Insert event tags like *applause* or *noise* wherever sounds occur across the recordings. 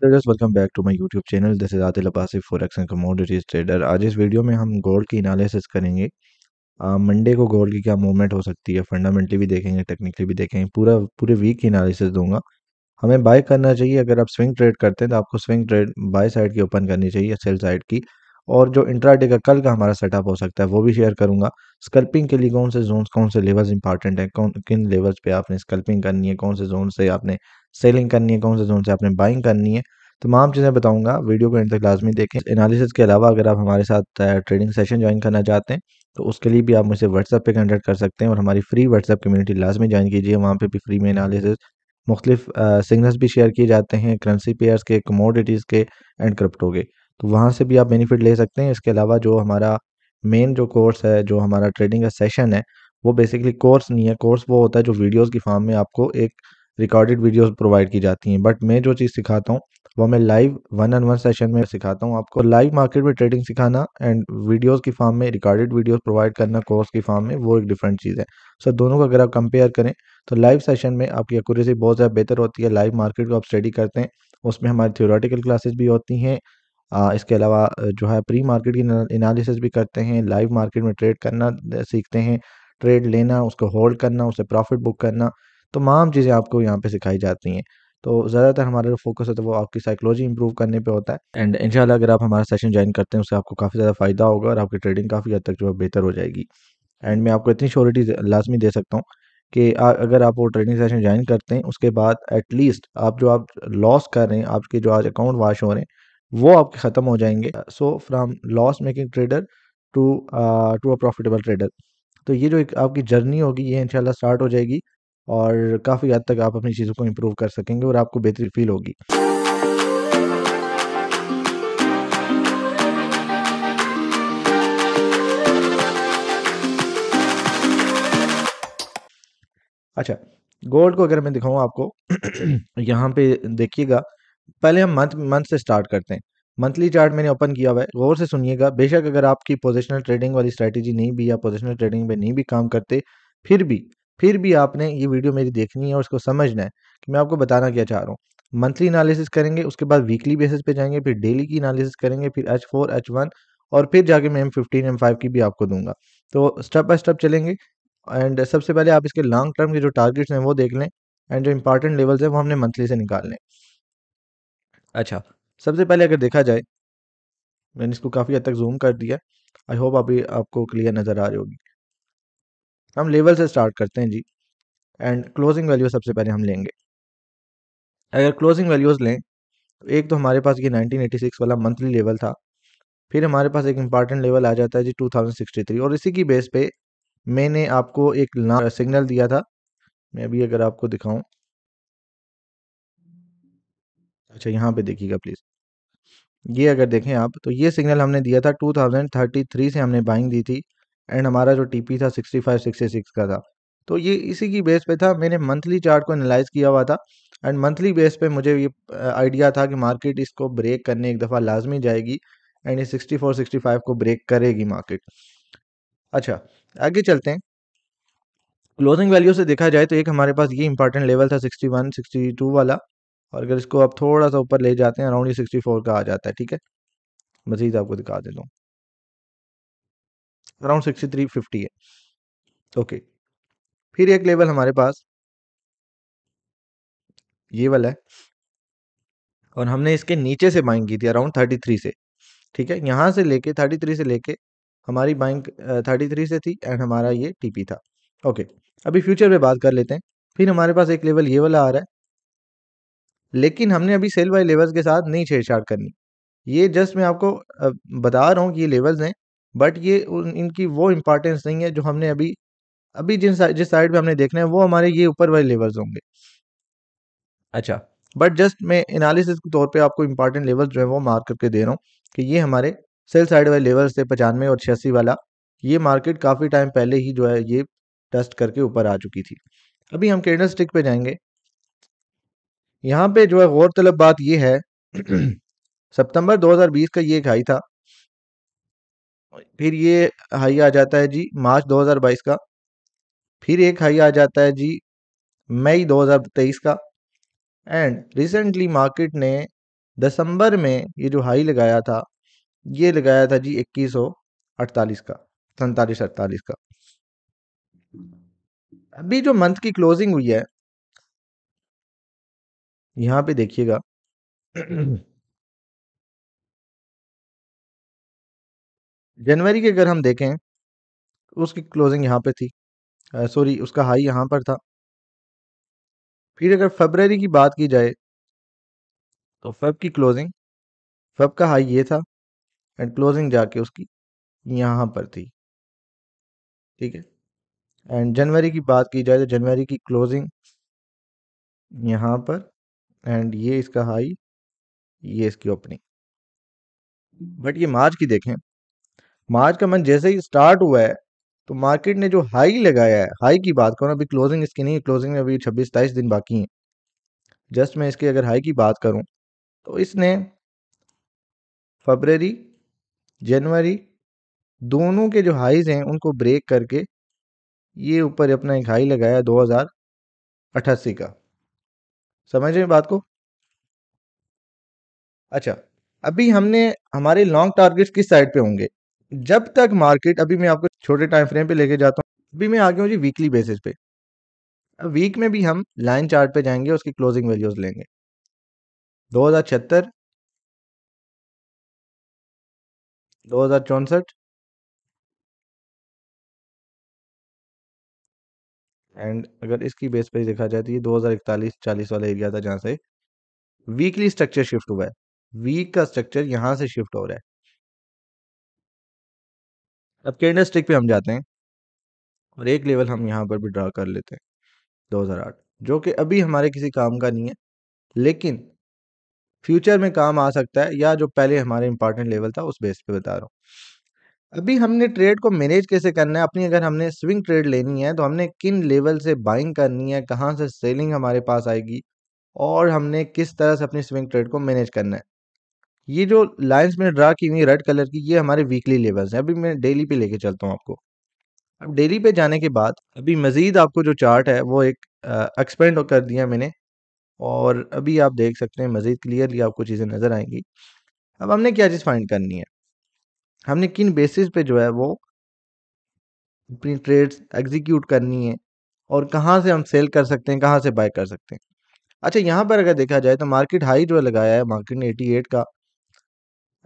Traders welcome back to my YouTube channel this is Adil Abasif forex and commodities trader आज इस video में हम gold की एनालिसिस करेंगे मंडे को गोल्ड की क्या मूवमेंट हो सकती है फंडामेंटली भी देखेंगे टेक्निकली भी देखेंगे पूरा पूरे वीक की एनालिसिस दूंगा हमें बाय करना चाहिए अगर आप स्विंग ट्रेड करते हैं तो आपको स्विंग ट्रेड बाय साइड की ओपन करनी चाहिए सेल साइड की और जो इंट्राडे का कल का हमारा सेटअप हो सकता है वो भी शेयर करूंगा स्कल्पिंग के लिए कौन से जोन कौन से लेवल्स इंपॉर्टेंट है कौन किन लेवल्स पे आपने स्कल्पिंग करनी है कौन से जोन से आपने सेलिंग करनी है कौन से जोन से आपने बाइंग करनी है तमाम चीज़ें बताऊंगा वीडियो को इंटर तक लाजमी देखें एनालिसिस के अलावा अगर आप हमारे साथ ट्रेडिंग सेशन ज्वाइन करना चाहते हैं तो उसके लिए भी आप मुझे व्हाट्सएप पे कंटेक्ट कर सकते हैं और हमारी फ्री व्हाट्सएप कम्युनिटी लाजमी ज्वाइन कीजिए वहाँ पे भी फ्री में एनालिसिस मुख्तलिफ सिग्नल्स भी शेयर किए जाते हैं करेंसी पेयर्स के कमोडिटीज़ के एंड क्रिप्टो के तो वहाँ से भी आप बेनिफिट ले सकते हैं इसके अलावा जो हमारा मेन जो कोर्स है जो हमारा ट्रेडिंग का सेशन है वो बेसिकली कोर्स नहीं है कोर्स वो होता है जो वीडियोस की फॉर्म में आपको एक रिकॉर्डेड वीडियोस प्रोवाइड की जाती हैं बट मैं जो चीज़ सिखाता हूँ वो मैं live one and one session में सिखाता हूँ आपको लाइव मार्केट में ट्रेडिंग सिखाना एंड वीडियोज की फॉर्म में रिकॉर्डेड वीडियोज प्रोवाइड करना कोर्स की फॉर्म में वो एक डिफरेंट चीज़ है सो so, दोनों को अगर आप कंपेयर करें तो लाइव सेशन में आपकी एक्यूरेसी बहुत ज़्यादा बेहतर होती है लाइव मार्केट को आप स्टडी करते हैं उसमें हमारी थियोरेटिकल क्लासेज भी होती हैं इसके अलावा जो है प्री मार्केट की एनालिसिस भी करते हैं लाइव मार्केट में ट्रेड करना सीखते हैं ट्रेड लेना उसको होल्ड करना उसे प्रॉफिट बुक करना तमाम चीज़ें आपको यहाँ पे सिखाई जाती हैं तो ज़्यादातर हमारा जो फोकस होता है वो आपकी साइकोलॉजी इंप्रूव करने पे होता है एंड इनशाला अगर आप हमारा सेशन ज्वाइन करते हैं उससे आपको काफ़ी ज़्यादा फ़ायदा होगा और आपकी ट्रेडिंग काफ़ी हद तक जो है बेहतर हो जाएगी एंड मैं आपको इतनी श्योरिटी लाजमी दे सकता हूँ कि अगर आप वो ट्रेडिंग सेशन ज्वाइन करते हैं उसके बाद एटलीस्ट आप जो आप लॉस कर रहे हैं आपके जो आज अकाउंट वाश हो रहे हैं वो आपके ख़त्म हो जाएंगे so from loss making trader to to a profitable trader तो ये जो एक आपकी जर्नी होगी ये इंशाल्लाह स्टार्ट हो जाएगी और काफ़ी हद तक आप अपनी चीज़ों को इम्प्रूव कर सकेंगे और आपको बेहतरी फील होगी अच्छा गोल्ड को अगर मैं दिखाऊं आपको *clears throat* यहाँ पे देखिएगा पहले हम मंथ मंथ से स्टार्ट करते हैं मंथली चार्ट मैंने ओपन किया हुआ है गौर से सुनिएगा बेशक अगर आपकी पोजिशनल ट्रेडिंग वाली स्ट्रैटेजी नहीं भी या पोजिशनल ट्रेडिंग में नहीं भी काम करते फिर भी फिर भी आपने ये वीडियो मेरी देखनी है और उसको समझना है कि मैं आपको बताना क्या चाह रहा हूँ मंथली एनालिसिस करेंगे उसके बाद वीकली बेसिस पे जाएंगे फिर डेली की एनालिसिस करेंगे फिर एच फोर एच वन और फिर जाके मैं एम फिफ्टीन एम फाइव की भी आपको दूंगा तो स्टेप बाय स्टेप चलेंगे एंड सबसे पहले आप इसके लॉन्ग टर्म के जो टारगेट्स हैं वो देख लें एंड जो इंपॉर्टेंट लेवल्स हैं वो हमने मंथली से निकाल लें अच्छा सबसे पहले अगर देखा जाए मैंने इसको काफ़ी हद तक जूम कर दिया आई होप अभी आपको क्लियर नज़र आ रही होगी हम लेवल से स्टार्ट करते हैं जी एंड क्लोजिंग वैल्यू सबसे पहले हम लेंगे अगर क्लोजिंग वैल्यूज़ लें तो एक तो हमारे पास ये 1986 वाला मंथली लेवल था फिर हमारे पास एक इंपॉर्टेंट लेवल आ जाता है जी 2063 और इसी की बेस पे मैंने आपको एक सिग्नल दिया था मैं अभी अगर आपको दिखाऊं अच्छा यहाँ पे देखिएगा प्लीज़ ये अगर देखें आप तो ये सिग्नल हमने दिया था 2033 से हमने बाइंग दी थी एंड हमारा जो टीपी था सिक्सटी सिक्स का था तो ये इसी की बेस पे था मैंने मंथली चार्ट को एनालाइज किया हुआ था एंड मंथली बेस पे मुझे ये आइडिया था कि मार्केट इसको ब्रेक करने एक दफ़ा लाजमी जाएगी एंड ये सिक्सटी फाइव को ब्रेक करेगी मार्केट अच्छा आगे चलते हैं क्लोजिंग वैल्यू से देखा जाए तो एक हमारे पास ये इंपॉर्टेंट लेवल था 61 62 वाला और अगर इसको आप थोड़ा सा ऊपर ले जाते हैं अराउंड सिक्सटी फोर का आ जाता है ठीक है मज़ीद आपको दिखा देता हूँ अराउंड सिक्सटी थ्री फिफ्टी है ओके फिर एक लेवल हमारे पास ये वाला है और हमने इसके नीचे से बाइंग की थी अराउंड थर्टी थ्री से ठीक है यहाँ से लेके थर्टी थ्री से लेके हमारी बाइंग थर्टी थ्री से थी एंड हमारा ये टीपी था ओके अभी फ्यूचर पे बात कर लेते हैं फिर हमारे पास एक लेवल ये वाला आ रहा है लेकिन हमने अभी सेल वाई लेवल्स के साथ नहीं छेड़छाड़ करनी ये जस्ट मैं आपको बता रहा हूँ कि ये लेवल्स हैं बट ये इनकी वो इम्पॉर्टेंस नहीं है जो हमने अभी अभी जिन जिस साइड पे हमने देखना है वो हमारे ये ऊपर वाले लेवल्स होंगे अच्छा बट जस्ट मैं एनालिसिस के तौर पे आपको इम्पॉर्टेंट लेवल्स जो है वो मार्क करके दे रहा हूँ कि ये हमारे सेल साइड वाले लेवल्स थे पचानवे और छियासी वाला ये मार्केट काफ़ी टाइम पहले ही जो है ये टेस्ट करके ऊपर आ चुकी थी अभी हम कैंडल स्टिक पे जाएंगे यहाँ पे जो है गौरतलब बात यह है *clears throat* सितंबर 2020 का ये एक हाई था फिर ये हाई आ जाता है जी मार्च 2022 का फिर एक हाई आ जाता है जी मई 2023 का एंड रिसेंटली मार्केट ने दिसंबर में ये जो हाई लगाया था ये लगाया था जी इक्कीस सौ अड़तालीस का सैतालीस अड़तालीस का अभी जो मंथ की क्लोजिंग हुई है यहां पे देखिएगा *clears throat* जनवरी के अगर हम देखें उसकी क्लोजिंग यहां पे थी सॉरी उसका हाई यहां पर था फिर अगर फरवरी की बात की जाए तो फेब की क्लोजिंग फेब का हाई ये था एंड क्लोजिंग जाके उसकी यहां पर थी ठीक है एंड जनवरी की बात की जाए तो जनवरी की क्लोजिंग यहां पर एंड ये इसका हाई ये इसकी ओपनिंग बट ये मार्च की देखें मार्च का मंथ जैसे ही स्टार्ट हुआ है तो मार्केट ने जो हाई लगाया है हाई की बात करूँ अभी क्लोजिंग इसकी नहीं क्लोजिंग में अभी छब्बीस सताईस दिन बाकी हैं जस्ट मैं इसकी अगर हाई की बात करूँ तो इसने फरवरी जनवरी दोनों के जो हाईज हैं उनको ब्रेक करके ये ऊपर अपना एक हाई लगाया दो हज़ार अट्ठासी का समझ रहे हैं बात को अच्छा अभी हमने हमारे लॉन्ग टारगेट्स किस साइड पे होंगे जब तक मार्केट अभी मैं आपको छोटे टाइम फ्रेम पे लेके जाता हूँ अभी मैं आगे हूँ जी वीकली बेसिस पे अब वीक में भी हम लाइन चार्ट पे जाएंगे उसकी क्लोजिंग वैल्यूज लेंगे दो हज़ार छिहत्तर दो हज़ार चौसठ एंड अगर इसकी बेस पर देखा जाए तो ये दो हज़ार इकतालीस चालीस वाला एरिया था जहाँ से वीकली स्ट्रक्चर शिफ्ट हुआ है वीक का स्ट्रक्चर यहाँ से शिफ्ट हो रहा है अब कैंडल स्टिक पे हम जाते हैं और एक लेवल हम यहाँ पर भी ड्रा कर लेते हैं 2008 जो कि अभी हमारे किसी काम का नहीं है लेकिन फ्यूचर में काम आ सकता है या जो पहले हमारे इंपॉर्टेंट लेवल था उस बेस पे बता रहा हूँ अभी हमने ट्रेड को मैनेज कैसे करना है अपनी अगर हमने स्विंग ट्रेड लेनी है तो हमने किन लेवल से बाइंग करनी है कहाँ से सेलिंग हमारे पास आएगी और हमने किस तरह से अपनी स्विंग ट्रेड को मैनेज करना है ये जो लाइंस मैंने ड्रा की हुई रेड कलर की ये हमारे वीकली लेवल्स हैं अभी मैं डेली पे लेके चलता हूँ आपको अब डेली पे जाने के बाद अभी मज़ीद आपको जो चार्ट है वो एक एक्सपेंड कर दिया मैंने और अभी आप देख सकते हैं मज़ीद क्लियरली आपको चीज़ें नज़र आएंगी अब हमने क्या चीज़ फाइंड करनी है हमने किन बेसिस पे जो है वो अपनी ट्रेड्स एग्जीक्यूट करनी है और कहाँ से हम सेल कर सकते हैं कहाँ से बाय कर सकते हैं अच्छा यहाँ पर अगर देखा जाए तो मार्केट हाई जो लगाया है मार्केट ने एटी एट का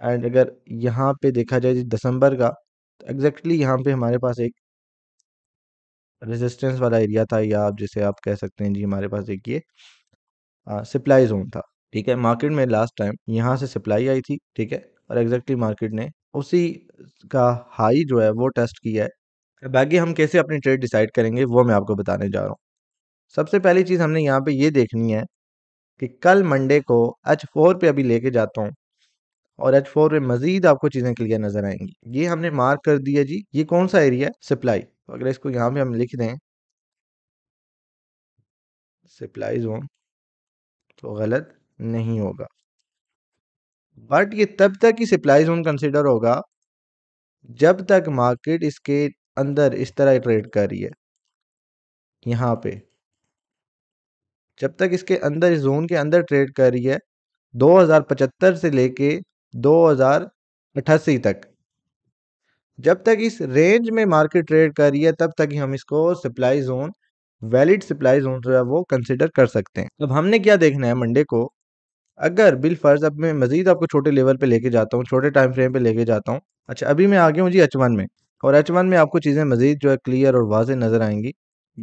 एंड अगर यहाँ पे देखा जाए दिसंबर का तो एग्जैक्टली यहाँ पे हमारे पास एक रेजिस्टेंस वाला एरिया था या आप जिसे आप कह सकते हैं जी हमारे पास एक ये सप्लाई जोन था ठीक है मार्केट में लास्ट टाइम यहाँ से सप्लाई आई थी ठीक है और एग्जैक्टली मार्केट ने उसी का हाई जो है वो टेस्ट किया है बाकी हम कैसे अपनी ट्रेड डिसाइड करेंगे वो मैं आपको बताने जा रहा हूँ सबसे पहली चीज़ हमने यहाँ पे ये देखनी है कि कल मंडे को एच फोर पर अभी लेके जाता हूँ और एच फोर में मज़ीद आपको चीज़ें क्लियर नज़र आएंगी ये हमने मार्क कर दिया जी ये कौन सा एरिया है सप्लाई तो अगर इसको यहाँ पे हम लिख दें सप्लाई जोन तो गलत नहीं होगा बट ये तब तक ही सप्लाई जोन कंसिडर होगा जब तक मार्केट इसके अंदर इस तरह ट्रेड कर रही है यहाँ पे जब तक इसके अंदर इस जोन के अंदर ट्रेड कर रही है 2075 से लेके 2088 तक जब तक इस रेंज में मार्केट ट्रेड कर रही है तब तक ही हम इसको supply zone valid supply zone जो है वो कंसिडर कर सकते हैं अब हमने क्या देखना है मंडे को अगर बिलफर्ज़ अब मैं मज़ीद आपको छोटे लेवल पे लेके जाता हूँ, छोटे टाइम फ्रेम पे लेके जाता हूँ। अच्छा अभी मैं आ गया हूँ जी एच वन में और एच वन में आपको चीज़ें मज़ीद जो है क्लियर और वाजे नज़र आएंगी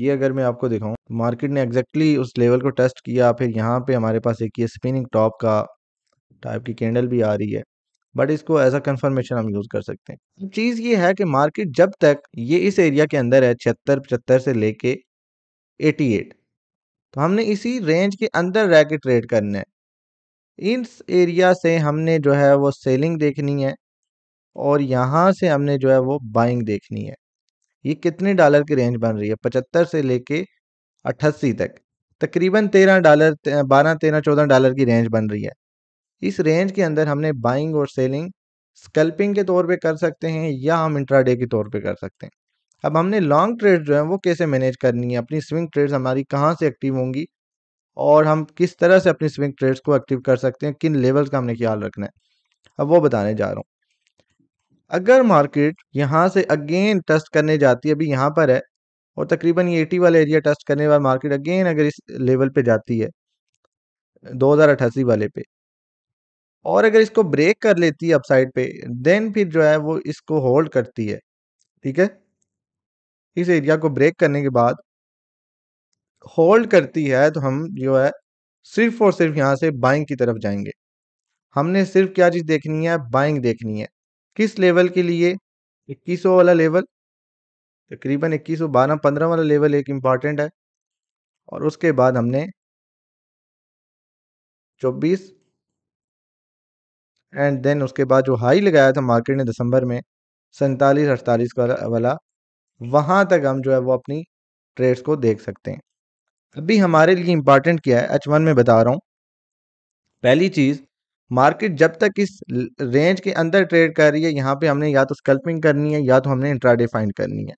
ये अगर मैं आपको दिखाऊँ, मार्केट ने एग्ज़ैक्टली उस लेवल को टेस्ट किया फिर यहाँ पे हमारे पास एक ये स्पिनिंग टॉप का टाइप की कैंडल भी आ रही है। बट इसको एज़ अ कन्फर्मेशन हम यूज़ कर सकते हैं। चीज़ ये है कि मार्केट जब तक ये इस एरिया के अंदर है छिहत्तर पचहत्तर से लेके 88 तो हमने इसी रेंज के अंदर रह के ट्रेड करना है। इस एरिया से हमने जो है वो सेलिंग देखनी है और यहाँ से हमने जो है वो बाइंग देखनी है ये कितने डॉलर की रेंज बन रही है पचहत्तर से लेके अट्ठासी तक तकरीबन तेरह डॉलर बारह तेरह चौदह डॉलर की रेंज बन रही है इस रेंज के अंदर हमने बाइंग और सेलिंग स्कल्पिंग के तौर पे कर सकते हैं या हम इंट्राडे के तौर पे कर सकते हैं अब हमने लॉन्ग ट्रेड जो है वो कैसे मैनेज करनी है अपनी स्विंग ट्रेड्स हमारी कहाँ से एक्टिव होंगी और हम किस तरह से अपनी स्विंग ट्रेड्स को एक्टिव कर सकते हैं किन लेवल्स का हमने ख्याल रखना है अब वो बताने जा रहा हूँ अगर मार्केट यहाँ से अगेन टेस्ट करने जाती है अभी यहाँ पर है और तकरीबन ये एटी वाला एरिया टेस्ट करने वाला मार्केट अगेन अगर इस लेवल पे जाती है दो वाले पे और अगर इसको ब्रेक कर लेती है अपसाइड पे देन फिर जो है वो इसको होल्ड करती है ठीक है इस एरिया को ब्रेक करने के बाद होल्ड करती है तो हम जो है सिर्फ और सिर्फ यहाँ से बाइंग की तरफ जाएंगे हमने सिर्फ क्या चीज़ देखनी है बाइंग देखनी है किस लेवल के लिए 2100 वाला लेवल तकरीबन 2100 बारह पंद्रह वाला लेवल एक इम्पॉर्टेंट है और उसके बाद हमने 24 एंड देन उसके बाद जो हाई लगाया था मार्केट ने दिसंबर में सैतालीस अड़तालीस वाला वहां तक हम जो है वो अपनी ट्रेड्स को देख सकते हैं अभी हमारे लिए इम्पॉर्टेंट क्या है एच वन में बता रहा हूँ पहली चीज़ मार्केट जब तक इस रेंज के अंदर ट्रेड कर रही है यहाँ पे हमने या तो स्कल्पिंग करनी है या तो हमने इंट्राडे फाइंड करनी है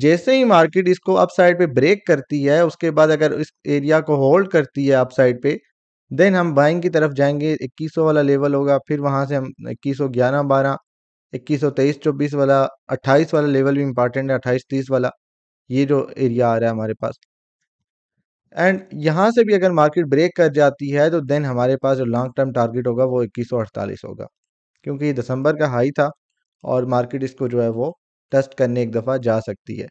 जैसे ही मार्केट इसको अपसाइड पे ब्रेक करती है उसके बाद अगर इस एरिया को होल्ड करती है अपसाइड पे देन हम बाइंग की तरफ जाएंगे 2100 वाला लेवल होगा फिर वहां से हम 2111 12 2123 24 वाला 28 वाला लेवल भी इंपॉर्टेंट है 28 30 वाला ये जो एरिया आ रहा है हमारे पास एंड यहाँ से भी अगर मार्केट ब्रेक कर जाती है तो देन हमारे पास जो लॉन्ग टर्म टारगेट होगा वो इक्कीस होगा क्योंकि ये दिसंबर का हाई था और मार्केट इसको जो है वो टेस्ट करने एक दफ़ा जा सकती है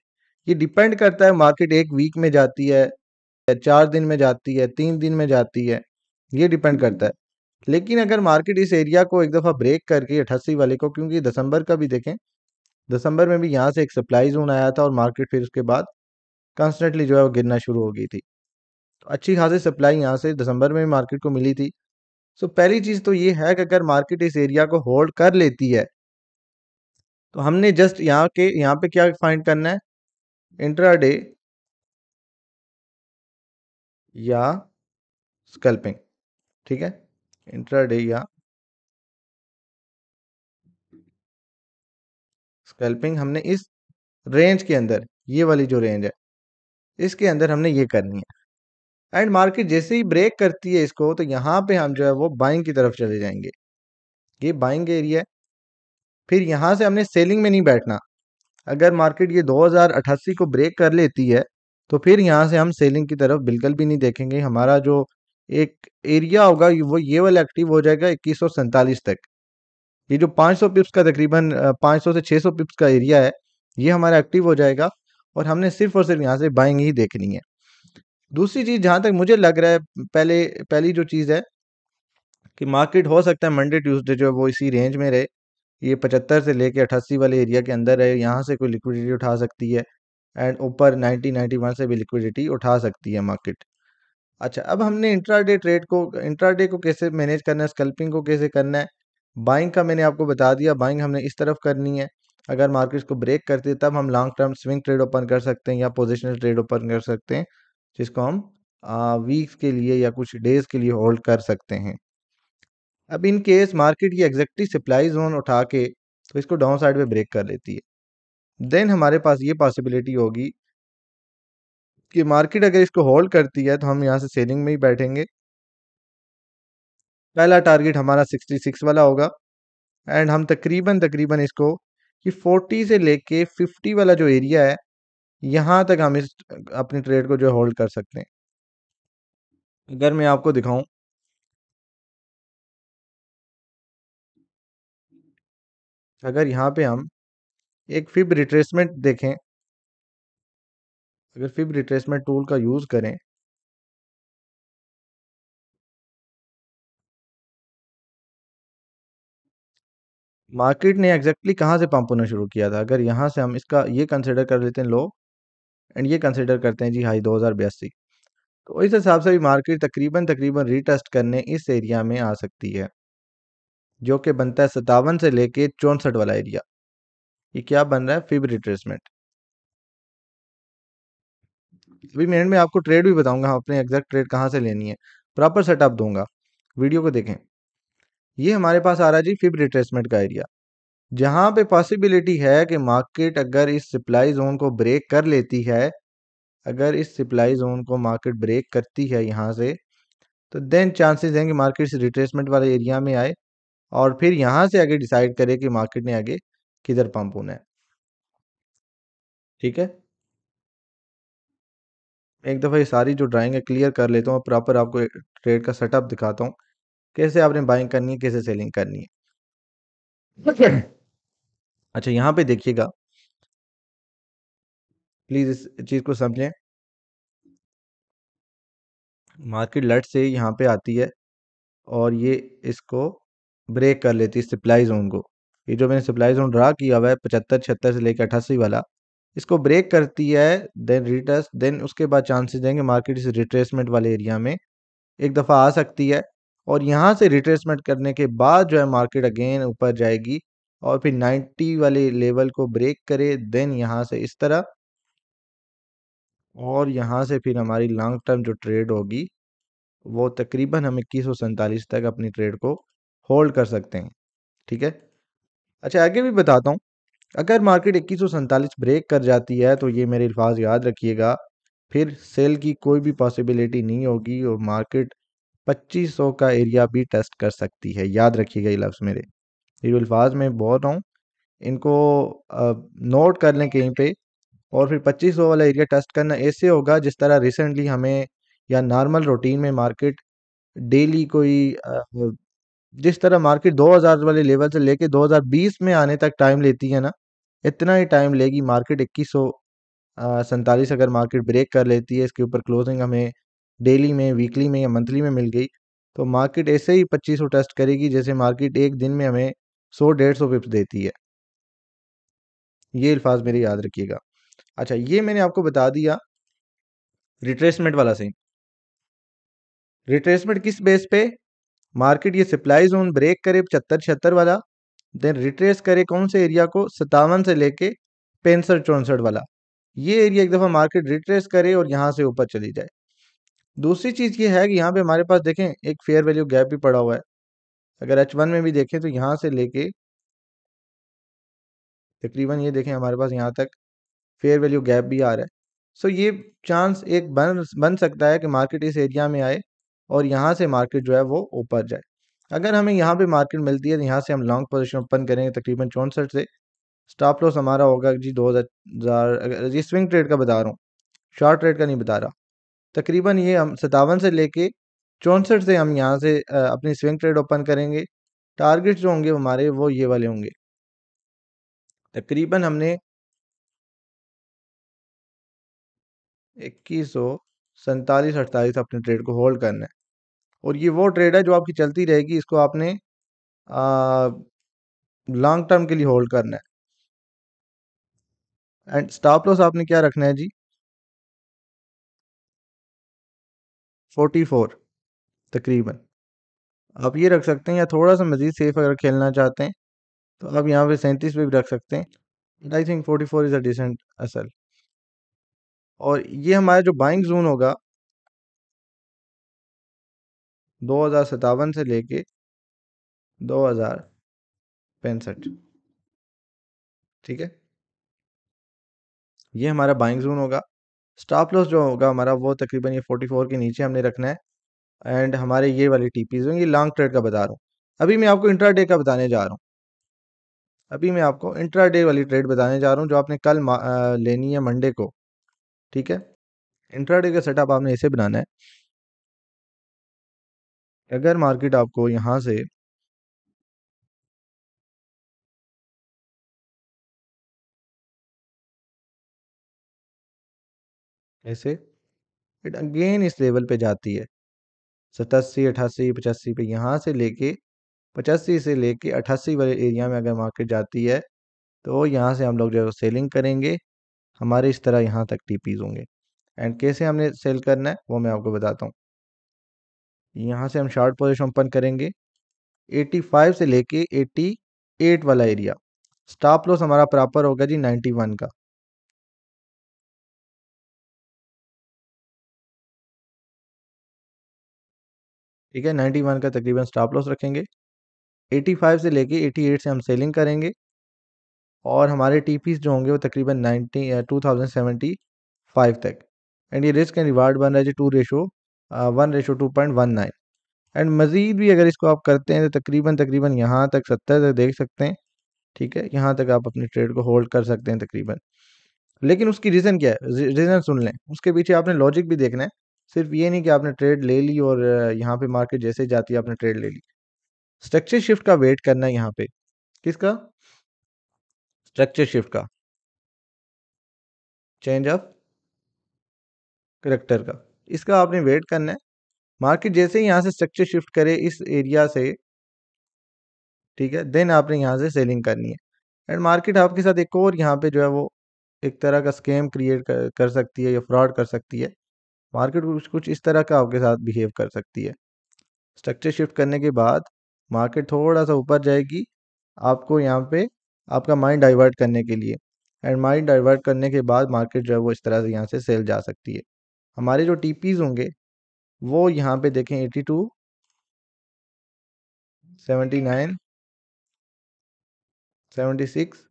ये डिपेंड करता है मार्केट एक वीक में जाती है चार दिन में जाती है तीन दिन में जाती है ये डिपेंड करता है लेकिन अगर मार्केट इस एरिया को एक दफ़ा ब्रेक करके अट्ठासी वाले को क्योंकि दिसंबर का भी देखें दिसंबर में भी यहाँ से एक सप्लाई जोन आया था और मार्केट फिर उसके बाद कॉन्स्टेंटली जो है वो गिरना शुरू हो गई थी तो अच्छी खासी सप्लाई यहाँ से दिसंबर में भी मार्केट को मिली थी सो पहली चीज़ तो ये है कि अगर मार्केट इस एरिया को होल्ड कर लेती है तो हमने जस्ट यहाँ के यहाँ पे क्या फाइंड करना है डे या स्कल्पिंग ठीक है डे या स्कैल्पिंग हमने इस रेंज के अंदर ये वाली जो रेंज है इसके अंदर हमने ये करनी है एंड मार्केट जैसे ही ब्रेक करती है इसको तो यहाँ पे हम जो है वो बाइंग की तरफ चले जाएंगे ये बाइंग एरिया है फिर यहाँ से हमने सेलिंग में नहीं बैठना अगर मार्केट ये दो को ब्रेक कर लेती है तो फिर यहाँ से हम सेलिंग की तरफ बिल्कुल भी नहीं देखेंगे हमारा जो एक एरिया होगा वो ये वाला एक्टिव हो जाएगा इक्कीस तक ये जो 500 पिप्स का तकरीबन 500 से 600 पिप्स का एरिया है ये हमारा एक्टिव हो जाएगा और हमने सिर्फ और सिर्फ यहाँ से बाइंग ही देखनी है दूसरी चीज़ जहाँ तक मुझे लग रहा है पहले पहली जो चीज़ है कि मार्केट हो सकता है मंडे ट्यूसडे जो वो इसी रेंज में रहे ये पचहत्तर से लेके अट्ठासी वाले एरिया के अंदर रहे यहाँ से कोई लिक्विडिटी उठा सकती है एंड ऊपर नाइनटी वन से भी लिक्विडिटी उठा सकती है मार्केट अच्छा अब हमने इंट्राडे ट्रेड को इंट्राडे को कैसे मैनेज करना है स्कल्पिंग को कैसे करना है बाइंग का मैंने आपको बता दिया बाइंग हमने इस तरफ करनी है अगर मार्केट को ब्रेक करते तब हम long term swing trade open कर सकते हैं या पोजिशनल ट्रेड ओपन कर सकते हैं जिसको हम वीक्स के लिए या कुछ डेज के लिए होल्ड कर सकते हैं अब इन केस मार्केट ये एग्जैक्टली सप्लाई जोन उठा के तो इसको डाउन साइड पर ब्रेक कर लेती है देन हमारे पास ये पॉसिबिलिटी होगी कि मार्केट अगर इसको होल्ड करती है तो हम यहाँ से सेलिंग में ही बैठेंगे पहला टारगेट हमारा 66 वाला होगा एंड हम तकरीबन तकरीबन इसको कि 40 से लेके 50 वाला जो एरिया है यहाँ तक हम इस अपने ट्रेड को जो होल्ड कर सकते हैं अगर मैं आपको दिखाऊं अगर यहाँ पे हम एक फिब रिट्रेसमेंट देखें अगर फिब रिट्रेसमेंट टूल का यूज़ करें मार्केट ने एग्जैक्टली exactly कहाँ से पंप होना शुरू किया था अगर यहाँ से हम इसका ये कंसिडर कर लेते हैं लो एंड ये कंसिडर करते हैं जी हाई दो हज़ार बयासी तो इस हिसाब से भी मार्केट तकरीबन तकरीबन रीटेस्ट करने इस एरिया में आ सकती है जो कि बनता है सतावन से लेके चौंसठ वाला एरिया ये क्या बन रहा है फिब रिट्रेसमेंट अभी मिनट में आपको ट्रेड भी बताऊंगा अपने एग्जैक्ट ट्रेड कहाँ से लेनी है प्रॉपर सेटअप दूंगा वीडियो को देखें ये हमारे पास आ रहा है जी फिब रिट्रेसमेंट का एरिया जहां पे पॉसिबिलिटी है कि मार्केट अगर इस सप्लाई जोन को ब्रेक कर लेती है अगर इस सप्लाई जोन को मार्केट ब्रेक करती है यहाँ से तो देन चांसेस हैं कि मार्केट रिट्रेसमेंट वाले एरिया में आए और फिर यहाँ से आगे डिसाइड करे कि मार्केट ने आगे किधर पंप होना है ठीक है एक दफ़ा ये सारी जो ड्राइंग है क्लियर कर लेता हूँ प्रॉपर आपको ट्रेड का सेटअप दिखाता हूँ कैसे आपने बाइंग करनी है कैसे सेलिंग करनी है अच्छा यहाँ पे देखिएगा प्लीज इस चीज को समझें मार्केट लट से यहाँ पे आती है और ये इसको ब्रेक कर लेती है सप्लाई जोन को ये जो मैंने सप्लाई जोन ड्रा किया हुआ है पचहत्तर छिहत्तर से लेकर अट्ठासी वाला इसको ब्रेक करती है देन रिटर्स देन उसके बाद चांसेस देंगे मार्केट इस रिट्रेसमेंट वाले एरिया में एक दफ़ा आ सकती है और यहाँ से रिट्रेसमेंट करने के बाद जो है मार्केट अगेन ऊपर जाएगी और फिर 90 वाले लेवल को ब्रेक करे देन यहाँ से इस तरह और यहाँ से फिर हमारी लॉन्ग टर्म जो ट्रेड होगी वो तकरीबन हम इक्कीस तक अपनी ट्रेड को होल्ड कर सकते हैं ठीक है अच्छा आगे भी बताता हूँ अगर मार्केट इक्कीस ब्रेक कर जाती है तो ये मेरे अल्फाज याद रखिएगा फिर सेल की कोई भी पॉसिबिलिटी नहीं होगी और मार्केट सौ का एरिया भी टेस्ट कर सकती है याद रखिएगा ये लफ्ज़ मेरे ये अल्फाज में बोल रहा हूँ इनको नोट कर लें कहीं पे और फिर सौ वाला एरिया टेस्ट करना ऐसे होगा जिस तरह रिसेंटली हमें या नॉर्मल रूटीन में मार्केट डेली कोई जिस तरह मार्केट 2000 वाले लेवल से लेके 2020 में आने तक टाइम लेती है ना इतना ही टाइम लेगी मार्केट इक्कीस सौ सैंतालीस अगर मार्केट ब्रेक कर लेती है इसके ऊपर क्लोजिंग हमें डेली में वीकली में या मंथली में मिल गई तो मार्केट ऐसे ही पच्चीस टेस्ट करेगी जैसे मार्केट एक दिन में हमें सौ डेढ़ सौ पिप्स देती है ये अल्फाज मेरे याद रखिएगा अच्छा ये मैंने आपको बता दिया रिट्रेसमेंट वाला सीन रिट्रेसमेंट किस बेस पे मार्केट ये सप्लाई जोन ब्रेक करे पचहत्तर छिहत्तर वाला देन रिट्रेस करे कौन से एरिया को सतावन से लेके पैंसठ चौंसठ वाला ये एरिया एक दफ़ा मार्केट रिट्रेस करे और यहां से ऊपर चली जाए दूसरी चीज़ ये है कि यहाँ पे हमारे पास देखें एक फेयर वैल्यू गैप भी पड़ा हुआ है अगर एच वन में भी देखें तो यहाँ से लेके तकरीबन ये देखें हमारे पास यहाँ तक फेयर वैल्यू गैप भी आ रहा है सो ये चांस एक बन बन सकता है कि मार्केट इस एरिया में आए और यहाँ से मार्केट जो है वो ऊपर जाए अगर हमें यहाँ पे मार्केट मिलती है तो यहाँ से हम लॉन्ग पोजिशन ओपन करेंगे तकरीबन चौंसठ से स्टॉप लॉस हमारा होगा जी दो हज़ार ये स्विंग ट्रेड का बता रहा हूँ शॉर्ट ट्रेड का नहीं बता रहा तकरीबन ये हम सतावन से लेके चौंसठ से हम यहाँ से अपनी स्विंग ट्रेड ओपन करेंगे टारगेट जो होंगे हमारे वो ये वाले होंगे तकरीबन हमने इक्कीस सौ सैतालीस अड़तालीस अपने ट्रेड को होल्ड करना है और ये वो ट्रेड है जो आपकी चलती रहेगी इसको आपने लॉन्ग टर्म के लिए होल्ड करना है एंड स्टॉप लॉस आपने क्या रखना है जी फोर्टी फोर तकरीबन आप ये रख सकते हैं या थोड़ा सा मज़ीद सेफ अगर खेलना चाहते हैं तो आप यहाँ पे सैंतीस पे भी रख सकते हैं I think forty four is a decent असल और ये हमारा जो बाइंग जोन होगा दो हज़ार सतावन से लेके दो हज़ार पैंसठ ठीक है ये हमारा बाइंग जोन होगा स्टॉप लॉस जो होगा हमारा वो तकरीबन ये 44 के नीचे हमने रखना है एंड हमारे ये वाली टी पीज होंगी लॉन्ग ट्रेड का बता रहा हूँ अभी मैं आपको इंट्रा डे का बताने जा रहा हूँ अभी मैं आपको इंट्रा डे वाली ट्रेड बताने जा रहा हूँ जो आपने कल आ, लेनी है मंडे को ठीक है इंट्रा डे का सेटअप आपने ऐसे बनाना है अगर मार्केट आपको यहाँ से ऐसे इट अगेन इस लेवल पे जाती है सतासी अठासी पचासी पे यहाँ से लेके पचासी से लेके अठासी वाले एरिया में अगर मार्केट जाती है तो यहाँ से हम लोग जो है सेलिंग करेंगे हमारे इस तरह यहाँ तक टीपीज होंगे एंड कैसे हमने सेल करना है वो मैं आपको बताता हूँ यहाँ से हम शॉर्ट पोजिशन ओपन करेंगे 85 से लेके 88 वाला एरिया स्टॉप लॉस हमारा प्रॉपर होगा जी 91 का ठीक है 91 का तकरीबन स्टॉप लॉस रखेंगे 85 से लेके 88 से हम सेलिंग करेंगे और हमारे टी जो होंगे वो तकरीबन ninety two thousand seventy five तक एंड ये रिस्क एंड रिवार्ड बन रहा है जी two ratio one ratio two point one nine and मज़ीद भी अगर इसको आप करते हैं तो तकरीबन तकरीबन यहाँ तक सत्तर तक देख सकते हैं ठीक है यहाँ तक आप अपने ट्रेड को होल्ड कर सकते हैं तकरीबन लेकिन उसकी रीज़न क्या है रीज़न सुन लें उसके पीछे आपने लॉजिक भी देखना है सिर्फ ये नहीं कि आपने ट्रेड ले ली और यहाँ पे मार्केट जैसे जाती है आपने ट्रेड ले ली स्ट्रक्चर शिफ्ट का वेट करना है यहाँ पे किसका स्ट्रक्चर शिफ्ट का चेंज ऑफ करेक्टर का इसका आपने वेट करना है मार्केट जैसे ही यहाँ से स्ट्रक्चर शिफ्ट करे इस एरिया से ठीक है देन आपने यहाँ से सेलिंग करनी है एंड मार्केट आपके साथ एक और यहाँ पे जो है वो एक तरह का स्कैम क्रिएट कर, कर सकती है या फ्रॉड कर सकती है मार्केट कुछ कुछ इस तरह का आपके साथ बिहेव कर सकती है स्ट्रक्चर शिफ्ट करने के बाद मार्केट थोड़ा सा ऊपर जाएगी आपको यहाँ पे आपका माइंड डाइवर्ट करने के लिए एंड माइंड डाइवर्ट करने के बाद मार्केट जो है वो इस तरह से यहाँ से सेल जा सकती है हमारे जो टी होंगे वो यहाँ पे देखें eighty two seventy nine six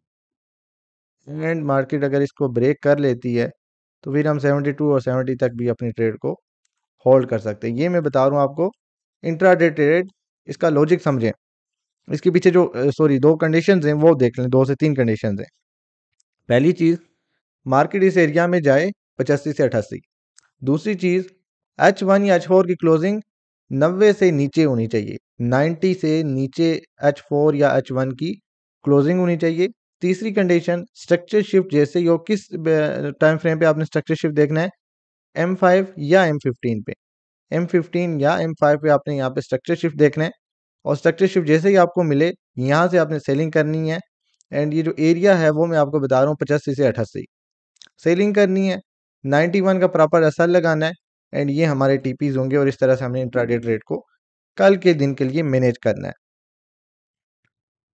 and market अगर इसको ब्रेक कर लेती है तो फिर हम 72 और 70 तक भी अपनी ट्रेड को होल्ड कर सकते हैं ये मैं बता रहा हूँ आपको इंट्रा डे ट्रेड इसका लॉजिक समझें इसके पीछे जो सॉरी दो कंडीशन हैं वो देख लें दो से तीन कंडीशन हैं पहली चीज़ मार्केट इस एरिया में जाए पचासी से अठासी दूसरी चीज़ एच वन या एच फोर की क्लोजिंग नब्बे से नीचे होनी चाहिए नाइन्टी से नीचे एच फोर या एच वन की क्लोजिंग होनी चाहिए तीसरी कंडीशन स्ट्रक्चर शिफ्ट जैसे योग किस टाइम फ्रेम पे आपने स्ट्रक्चर शिफ्ट देखना है एम फाइव या एम फिफ्टीन पे एम फिफ्टीन या एम फाइव पे आपने यहाँ पे स्ट्रक्चर शिफ्ट देखना है और स्ट्रक्चर शिफ्ट जैसे ही आपको मिले यहाँ से आपने सेलिंग करनी है एंड ये जो एरिया है वो मैं आपको बता रहा हूँ पचासी से अठासी सेलिंग करनी है नाइन्टी वन का प्रॉपर असर लगाना है एंड ये हमारे टीपीज होंगे और इस तरह से हमने इंट्राडेट रेट को कल के दिन के लिए मैनेज करना है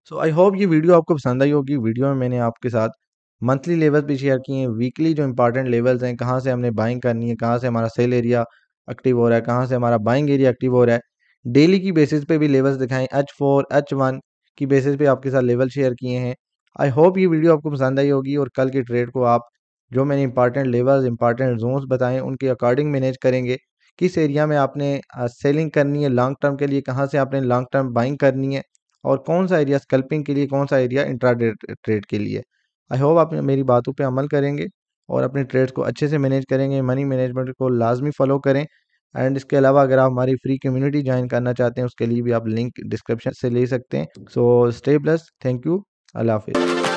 सो आई होप ये वीडियो आपको पसंद आई होगी वीडियो में मैंने आपके साथ मंथली लेवल भी शेयर किए हैं वीकली जो इंपॉर्टेंट लेवल्स हैं कहाँ से हमने बाइंग करनी है कहाँ से हमारा सेल एरिया एक्टिव हो रहा है कहाँ से हमारा बाइंग एरिया एक्टिव हो रहा है डेली की बेसिस पे भी लेवल्स दिखाएं एच फोर एच वन की बेसिस पे आपके साथ लेवल शेयर किए हैं आई होप ये वीडियो आपको पसंद आई होगी और कल के ट्रेड को आप जो मैंने इंपॉर्टेंट लेवल्स इंपॉर्टेंट जोन्स बताएं उनके अकॉर्डिंग मैनेज करेंगे किस एरिया में आपने सेलिंग करनी है लॉन्ग टर्म के लिए कहाँ से आपने लॉन्ग टर्म बाइंग करनी है और कौन सा एरिया स्कल्पिंग के लिए कौन सा एरिया इंट्रा ट्रेड के लिए आई होप आप मेरी बातों पर अमल करेंगे और अपने ट्रेड्स को अच्छे से मैनेज करेंगे मनी मैनेजमेंट को लाजमी फॉलो करें एंड इसके अलावा अगर आप हमारी फ्री कम्युनिटी ज्वाइन करना चाहते हैं उसके लिए भी आप लिंक डिस्क्रिप्शन से ले सकते हैं so stay plus thank you अल्लाह हाफिज़